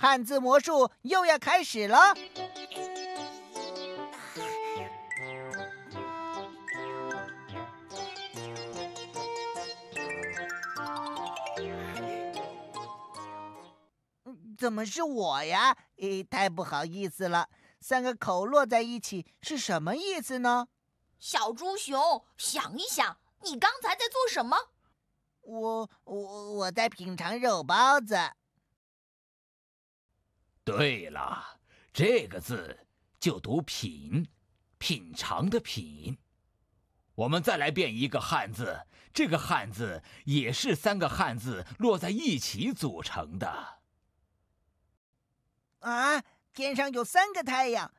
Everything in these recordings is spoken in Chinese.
汉字魔术又要开始了，怎么是我呀？太不好意思了！三个口落在一起是什么意思呢？小猪熊，想一想，你刚才在做什么？我我我在品尝肉包子。对了，这个字就读“品”，品尝的“品”。我们再来变一个汉字，这个汉字也是三个汉字落在一起组成的。啊，天上有三个太阳，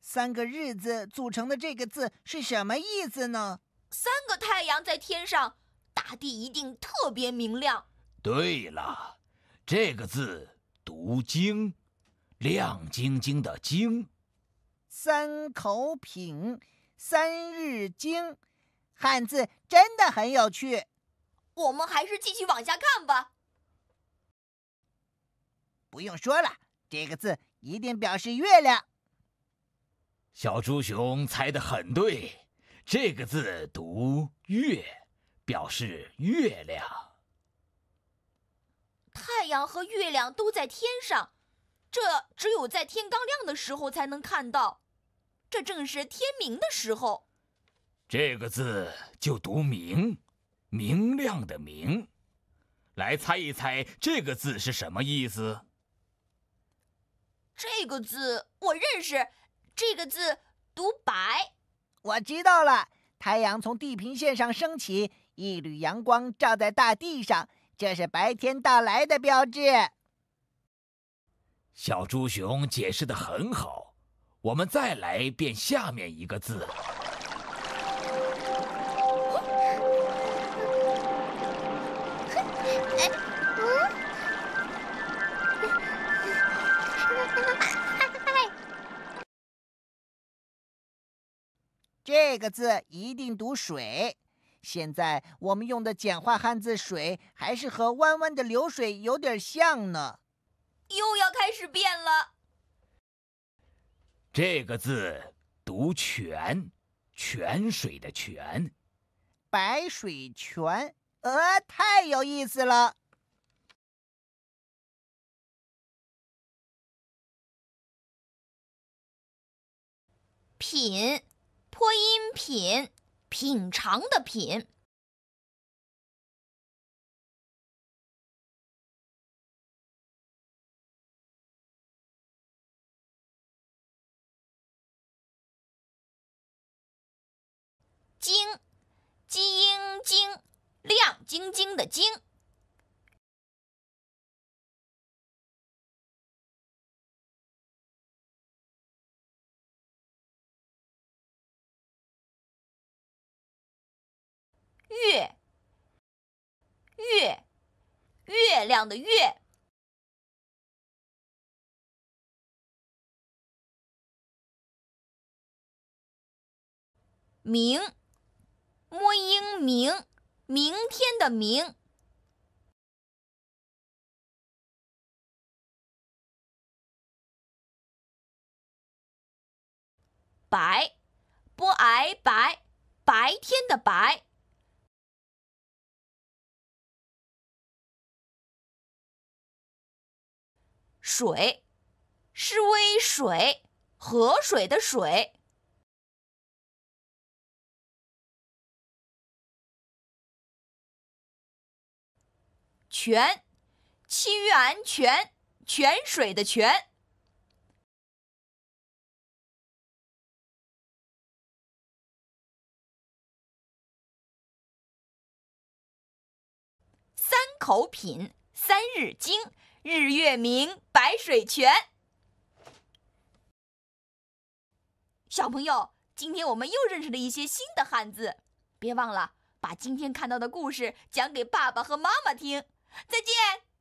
三个日字组成的这个字是什么意思呢？三个太阳在天上，大地一定特别明亮。对了，这个字。读晶，亮晶晶的晶。三口品，三日经，汉字真的很有趣，我们还是继续往下看吧。不用说了，这个字一定表示月亮。小猪熊猜的很对，这个字读月，表示月亮。太阳和月亮都在天上，这只有在天刚亮的时候才能看到，这正是天明的时候。这个字就读“明”，明亮的“明”。来猜一猜，这个字是什么意思？这个字我认识，这个字读“白”。我知道了，太阳从地平线上升起，一缕阳光照在大地上。这是白天到来的标志。小猪熊解释的很好，我们再来变下面一个字。这个字一定读水。现在我们用的简化汉字“水”还是和弯弯的流水有点像呢，又要开始变了。这个字读“泉”，泉水的“泉”，白水泉。呃，太有意思了。品破音品。品尝的品，晶 j 晶，亮晶晶的晶。月，月，月亮的月。明，m ing 明，明天的明。白，b a 白，白天的白。水，shui 水，河水的水。泉，quan 泉，泉水的泉。三口品，三日经。日月明，白水泉。小朋友，今天我们又认识了一些新的汉字，别忘了把今天看到的故事讲给爸爸和妈妈听。再见。